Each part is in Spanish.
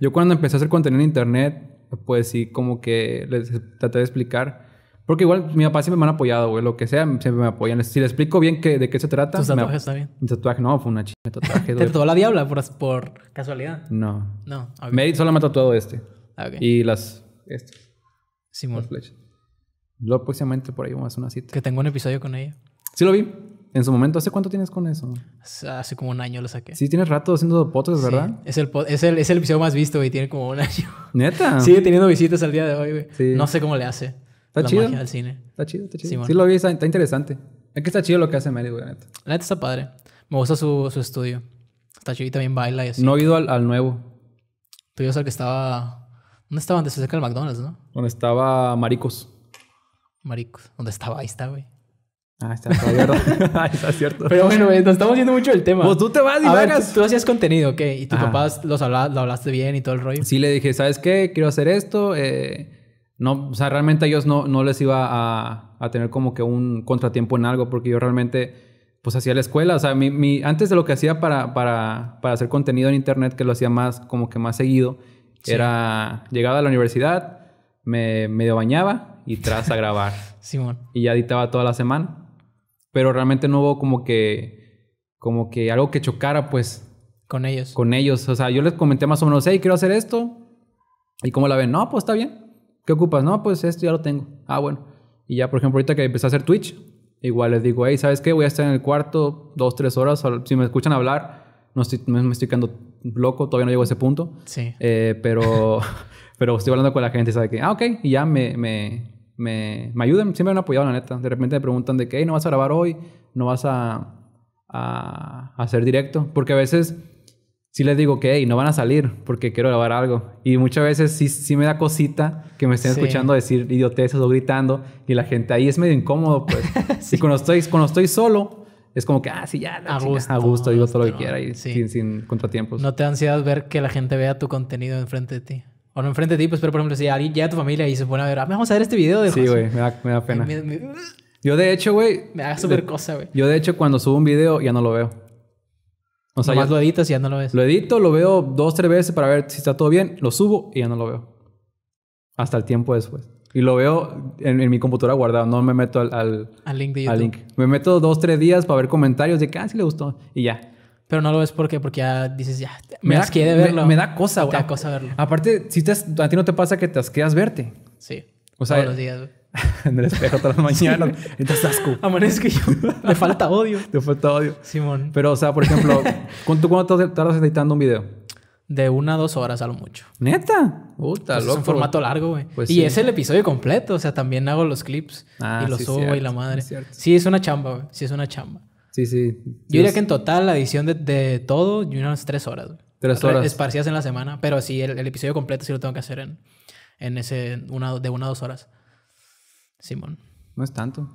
Yo cuando empecé a hacer contenido en internet, pues sí, como que les traté de explicar. Porque igual mi papá siempre me han apoyado, güey. Lo que sea, siempre me apoyan. Si le explico bien de qué se trata... ¿Tu tatuaje está bien? Mi tatuaje no, fue una chingada ¿Te tatuó la diabla por, por casualidad? No. No. Okay. Me, solo me ha tatuado este. Ah, okay. Y las... Estas. Simón. Las flechas. Luego próximamente por ahí vamos a hacer una cita. Que tengo un episodio con ella. Sí lo vi. En su momento, ¿hace cuánto tienes con eso? Hace como un año lo saqué. Sí, tienes rato haciendo podcast, ¿verdad? Es, el, es, episodio más visto, güey. Tiene como un año. ¿Neta? Sigue teniendo visitas al día de hoy, güey. No sé cómo le hace. Está la chido. Magia cine. Está chido, está chido. Sí, lo vi, está, interesante. Es que está chido lo que hace Mary, güey, neta. La neta está padre. Me gusta su, estudio. Está chido y también baila y así. No he ido al, nuevo. Tú ibas al que estaba. ¿Dónde estaba antes? Cerca del McDonald's, ¿no? Donde estaba Maricos. Maricos. ¿Dónde estaba? Ahí está, güey. Ah, está ah, está cierto. Pero bueno, nos estamos yendo mucho del tema. Pues tú te vas y vagas. Tú, hacías contenido, ¿ok? Y tus papás lo hablaste bien y todo el rollo. Sí, le dije, ¿sabes qué? Quiero hacer esto. Eh, no, o sea, realmente a ellos no, no les iba a, tener como que un contratiempo en algo, porque yo realmente, pues hacía la escuela. O sea, mi, antes de lo que hacía para, para, para hacer contenido en internet, que lo hacía más, como que más seguido, era llegaba a la universidad, me medio bañaba y tras a grabar. Simón. Y ya editaba toda la semana pero realmente no hubo como que, como que algo que chocara, pues. Con ellos. Con ellos. O sea, yo les comenté más o menos, hey, quiero hacer esto. ¿Y cómo la ven? No, pues está bien. ¿Qué ocupas? No, pues esto ya lo tengo. Ah, bueno. Y ya, por ejemplo, ahorita que empecé a hacer Twitch, igual les digo, hey, ¿sabes qué? Voy a estar en el cuarto dos, tres horas. Si me escuchan hablar, no me estoy quedando loco, todavía no llego a ese punto. Sí. Eh, pero, pero estoy hablando con la gente, ¿sabe que Ah, ok. Y ya me, me me, me ayudan, siempre me han apoyado, la neta. De repente me preguntan de qué no vas a grabar hoy, no vas a, a, hacer directo. Porque a veces sí les digo que, hey, no van a salir porque quiero grabar algo. Y muchas veces sí, sí me da cosita que me estén escuchando decir idioteces o gritando y la gente ahí es medio incómodo, pues. sí. Y cuando estoy, estoy solo, es como que, ah, sí, ya, a gusto, a gusto, digo todo lo que quiera y sin, sin contratiempos. ¿No te da ansiedad ver que la gente vea tu contenido enfrente de ti? o no enfrente de ti, pues, pero por ejemplo, si alguien llega a tu familia y se pone a ver, ah, vamos a ver este video de Sí, güey, me da, me da pena. yo de hecho, güey... Me da súper cosa, güey. Yo de hecho cuando subo un video ya no lo veo. O sea, lo editas y ya no lo ves. Lo edito, lo veo dos, tres veces para ver si está todo bien, lo subo y ya no lo veo. Hasta el tiempo después. Y lo veo en, mi computadora guardado, no me meto al, al, al link de YouTube. Me meto dos, tres días para ver comentarios de que, ah, sí le gustó. Y ya. Pero no lo ves porque, porque ya dices, ya, me, me de verlo. Me, da cosa, güey. da cosa verlo. Aparte, si a ti no te pasa que te asqueas verte. Sí. O sea, todos los días, güey. en el espejo todas las mañanas. Sí. Entonces, asco. Amanezco yo. Me falta odio. Te falta odio. Simón. Pero, o sea, por ejemplo, ¿cuánto, cuánto tardas editando un video? De una a dos horas a lo mucho. ¿Neta? Puta, loco. Pues es un formato largo, güey. Pues y es el episodio completo. O sea, también hago los clips. Ah, y los subo y la madre. sí, es una chamba, güey. Sí, es una chamba. Sí, sí. Yo diría que en total la edición de, de todo, yo unas tres horas. Tres horas. Esparcidas en la semana, pero sí, el, episodio completo sí lo tengo que hacer en, en ese, una, de una a dos horas. Simón. No es tanto.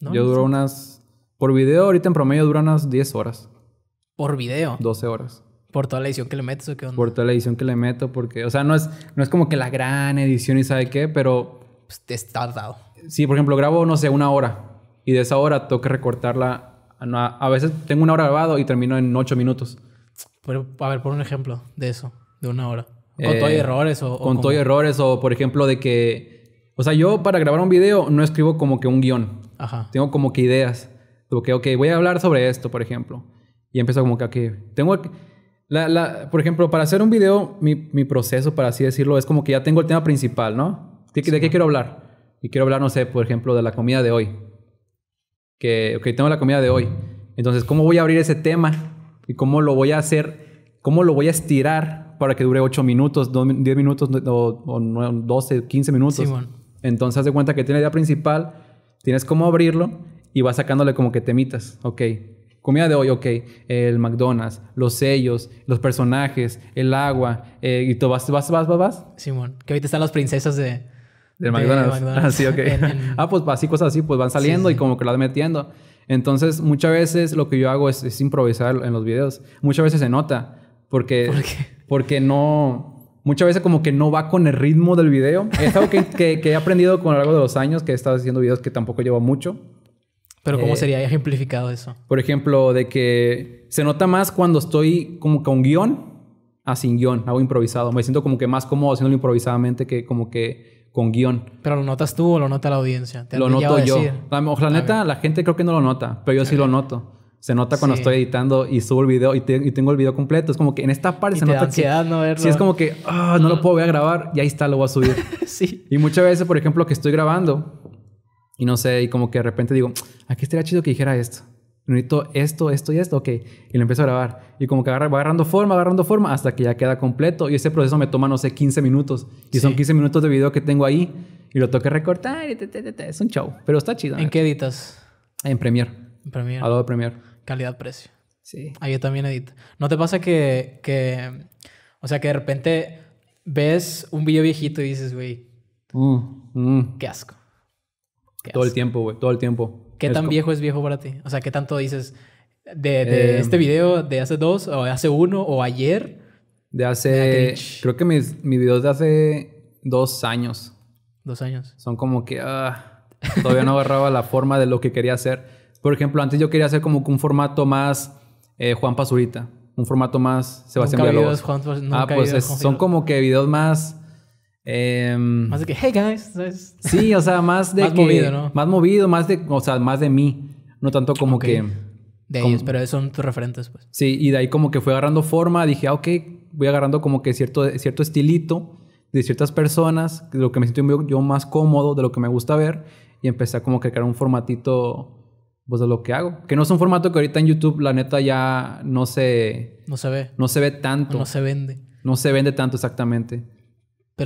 Yo duro unas, por video ahorita en promedio dura unas 10 horas. ¿Por video? 12 horas. ¿Por toda la edición que le metes o qué onda? Por toda la edición que le meto, porque, o sea, no es, no es como que la gran edición y sabe qué, pero... Pues te está dado. Sí, por ejemplo, grabo, no sé, una hora. Y de esa hora toca recortarla a, veces tengo una hora grabado y termino en ocho minutos. a ver, por un ejemplo de eso, de una hora. Con eh, todo errores o... Con todo errores o, por ejemplo, de que... O sea, yo para grabar un video no escribo como que un guión. Ajá. Tengo como que ideas. Como que, ok, voy a hablar sobre esto, por ejemplo. Y empiezo como que, aquí. tengo... La, la, por ejemplo, para hacer un video, mi, mi proceso, para así decirlo, es como que ya tengo el tema principal, ¿no? ¿de qué quiero hablar? Y quiero hablar, no sé, por ejemplo, de la comida de hoy que, tengo la comida de hoy. Entonces, ¿cómo voy a abrir ese tema? ¿Y cómo lo voy a hacer? ¿Cómo lo voy a estirar para que dure 8 minutos, 10 minutos o, 12, 15 minutos? Sí, Entonces, haz de cuenta que tiene la idea principal, tienes cómo abrirlo y vas sacándole como que temitas. Ok, comida de hoy, ok, el McDonald's, los sellos, los personajes, el agua, eh, y tú vas, vas, vas, vas, vas. Simón, que ahorita están las princesas de del McDonald's. De McDonald's. Ah, ok. Ah, pues, pues así cosas así, pues van saliendo y como que las metiendo. Entonces, muchas veces lo que yo hago es, improvisar en los videos. Muchas veces se nota. Porque, ¿Por qué? porque no muchas veces como que no va con el ritmo del video. Es algo que, que, he aprendido con lo largo de los años, que he estado haciendo videos que tampoco llevo mucho. Pero ¿cómo eh, sería ejemplificado eso? Por ejemplo, de que se nota más cuando estoy como con guión a sin guión, hago improvisado. Me siento como que más cómodo haciéndolo improvisadamente que como que con guión. Pero lo notas tú o lo nota la audiencia. ¿Te lo noto yo. La, la neta, la gente creo que no lo nota, pero yo sí lo noto. Se nota cuando estoy editando y subo el video y, tengo el video completo. Es como que en esta parte se te nota da ansiedad no verlo. Sí, es como que ah, no lo puedo voy a grabar y ahí está, lo voy a subir. sí. Y muchas veces, por ejemplo, que estoy grabando y no sé, y como que de repente digo, aquí ah, estaría chido que dijera esto necesito esto, esto y esto, ok, y lo empiezo a grabar. Y como que agarra, va agarrando forma, agarrando forma, hasta que ya queda completo. Y ese proceso me toma, no sé, 15 minutos. Y son 15 minutos de video que tengo ahí. Y lo tengo que recortar. es un show, pero está chido. ¿En qué editas? En Premiere. En Premiere. de Premiere. Calidad-precio. Sí. Ahí yo también edito. ¿No te pasa que, o sea, que de repente ves un video viejito y dices, güey, mm, mm. qué asco? todo el tiempo, güey, todo el tiempo. ¿Qué tan viejo es viejo para ti? O sea, ¿qué tanto dices de, em, este video de hace dos o hace uno o ayer? De hace... Creo que mis, videos de hace dos años. Dos años. Son como que... Ah, todavía no agarraba la forma de lo que quería hacer. Por ejemplo, antes yo quería hacer como un formato más eh, Juan Pazurita. Un formato más Sebastián Villalobos. ah, pues son como que videos más Em, más de que, hey guys. Sí, o sea, más de. más movido, ¿no? Más movido, más de. O sea, más de mí. No tanto como que. De ellos, pero son tus referentes, pues. Sí, y de ahí como que fue agarrando forma. Dije, ah, ok, voy agarrando como que cierto, cierto estilito de ciertas personas, de lo que me siento yo más cómodo, de lo que me gusta ver. Y empecé a como que crear un formatito pues de lo que hago. Que no es un formato que ahorita en YouTube, la neta, ya no se... No se ve. No se ve tanto. no se vende. No se vende tanto exactamente.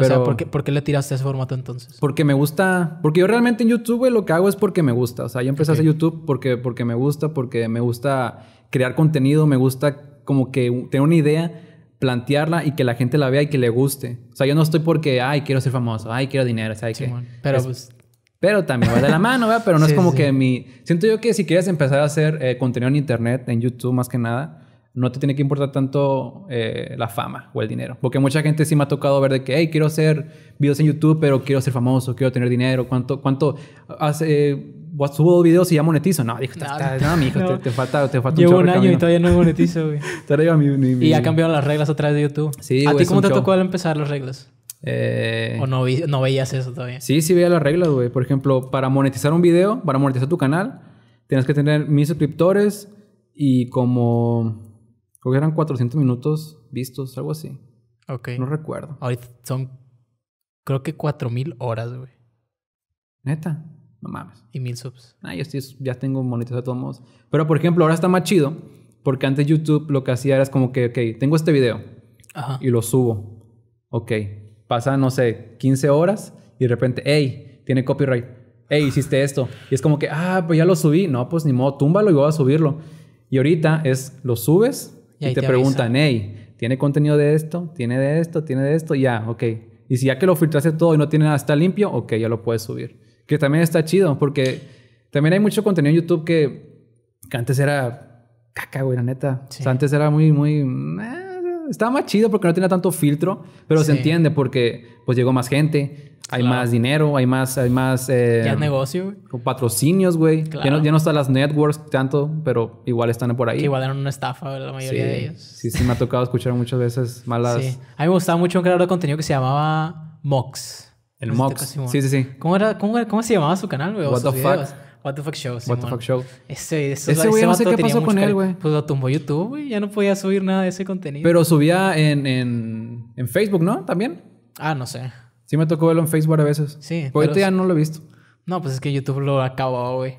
Pero, o ¿por qué, le tiraste ese formato entonces? Porque me gusta. Porque yo realmente en YouTube, lo que hago es porque me gusta. O sea, yo empecé a hacer YouTube porque, porque me gusta, porque me gusta crear contenido, me gusta como que tener una idea, plantearla y que la gente la vea y que le guste. O sea, yo no estoy porque, ay, quiero ser famoso, ay, quiero dinero, o sea, hay que. Pero pues Pero también va de la mano, Pero no es como que mi. Siento yo que si quieres empezar a hacer eh, contenido en internet, en YouTube más que nada, no te tiene que importar tanto eh, la fama o el dinero. Porque mucha gente sí me ha tocado ver de que, hey, quiero hacer videos en YouTube, pero quiero ser famoso, quiero tener dinero. ¿Cuánto, cuánto hace, eh, subo videos y ya monetizo? No, dijo, no, mi hijo, Te, falta, te falta Llevo un, año y todavía no monetizo, güey. y ha cambiado las reglas otra vez de YouTube. Sí, ¿A ti cómo te tocó al empezar las reglas? Eh, ¿O no, no veías eso todavía? Sí, sí veía las reglas, güey. Por ejemplo, para monetizar un video, para monetizar tu canal, tienes que tener mil suscriptores y como Creo que eran 400 minutos vistos, algo así. Ok. No recuerdo. Ahorita son, creo que 4000 horas, güey. Neta, no mames. Y mil subs. Ay, ah, yo ya tengo monetizado de todos modos. Pero por ejemplo, ahora está más chido, porque antes YouTube lo que hacía era como que, ok, tengo este video Ajá. y lo subo. Ok, pasa no sé, 15 horas y de repente, hey, tiene copyright. Hey, hiciste esto. Y es como que, ah, pues ya lo subí. No, pues ni modo, túmbalo y voy a subirlo. Y ahorita es, lo subes y, te, preguntan, hey, ¿tiene contenido de esto? ¿Tiene de esto? ¿Tiene de esto? Ya, ok. Y si ya que lo filtraste todo y no tiene nada, está limpio, ok, ya lo puedes subir. Que también está chido, porque también hay mucho contenido en YouTube que, antes era caca, güey, la neta. antes era muy, muy... Eh, estaba más chido porque no tenía tanto filtro, pero se entiende porque pues llegó más gente hay más dinero, hay más, hay más... Eh, ya negocio, güey. Patrocinios, güey. Ya, no, ya, no, están las networks tanto, pero igual están por ahí. igual eran una estafa la mayoría de ellos. Sí, sí, me ha tocado escuchar muchas veces malas... Sí. A mí me gustaba mucho un creador de contenido que se llamaba Mox. El este Mox. sí, sí, sí. ¿Cómo, era, cómo, cómo se llamaba su canal, güey? What the fuck. What the fuck show. What the fuck show. Ese, ese, ese güey no sé qué pasó con él, güey. Pues lo tumbó YouTube, güey. Ya no podía subir nada de ese contenido. Pero subía en, en, en Facebook, ¿no? También. Ah, no sé. Sí me tocó verlo en Facebook a veces. Sí. Pero ya no lo he visto. No, pues es que YouTube lo acabó, güey.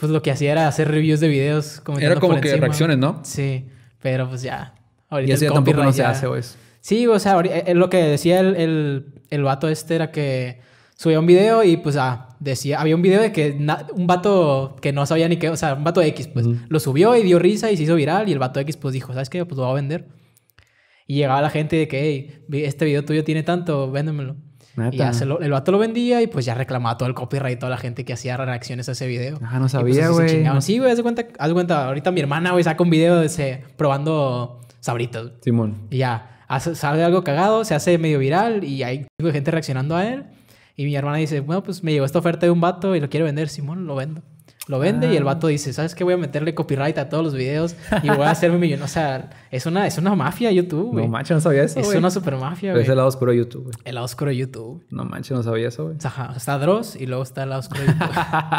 Pues lo que hacía era hacer reviews de videos. era como que reacciones, ¿no? Sí. Pero pues ya. Ahorita y así tampoco no se hace, güey. Sí, o sea, eh, eh, lo que decía el, el, vato este era que subía un video y pues ah, decía, había un video de que un vato que no sabía ni qué, o sea, un vato X, pues lo subió y dio risa y se hizo viral y el vato X pues dijo, ¿sabes qué? Pues lo voy a vender. Y llegaba la gente de que, hey, este video tuyo tiene tanto, véndemelo. Y ya el vato lo vendía y pues ya reclamaba todo el copyright, y toda la gente que hacía reacciones a ese video. Ah, no pues, sabía, güey. sí, güey, haz de cuenta, cuenta. Ahorita mi hermana, güey, saca un video de ese, probando sabritos. Simón. Y ya, sale algo cagado, se hace medio viral y hay gente reaccionando a él. Y mi hermana dice, bueno, pues me llegó esta oferta de un vato y lo quiero vender, Simón, lo vendo. Lo vende y el ah. vato dice, ¿sabes qué? Voy a meterle copyright a todos los videos y voy a hacerme millón. O sea, es una, es una mafia YouTube, güey. No manches, no sabía eso, Es una super mafia, güey. Es el lado oscuro de YouTube, El lado oscuro de YouTube. No manches, no sabía eso, güey. O está Dross y luego está el lado oscuro de YouTube.